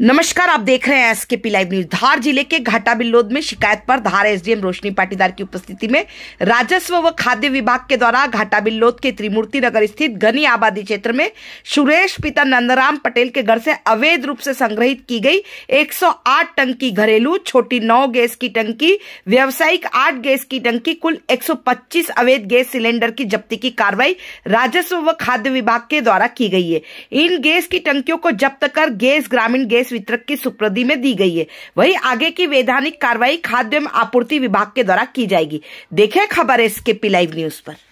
नमस्कार आप देख रहे हैं एस के पी लाइव न्यूज धार जिले के घाटा बिल्लोद में शिकायत पर धार एसडीएम रोशनी पाटीदार की उपस्थिति में राजस्व व खाद्य विभाग के द्वारा घाटा बिल्लोद के त्रिमूर्ति नगर स्थित घनी आबादी क्षेत्र में सुरेश पिता नंदराम पटेल के घर से अवैध रूप से संग्रहित की गई 108 टन टंकी घरेलू छोटी नौ गैस की टंकी व्यावसायिक आठ गैस की टंकी कुल एक अवैध गैस सिलेंडर की जब्ती की कार्रवाई राजस्व व खाद्य विभाग के द्वारा की गई है इन गैस की टंकियों को जब्त कर गैस ग्रामीण गैस इस वितरक की सुप्रदी में दी गई है वही आगे की वैधानिक कार्रवाई खाद्य एवं आपूर्ति विभाग के द्वारा की जाएगी देखे खबर है इसके पी लाइव न्यूज पर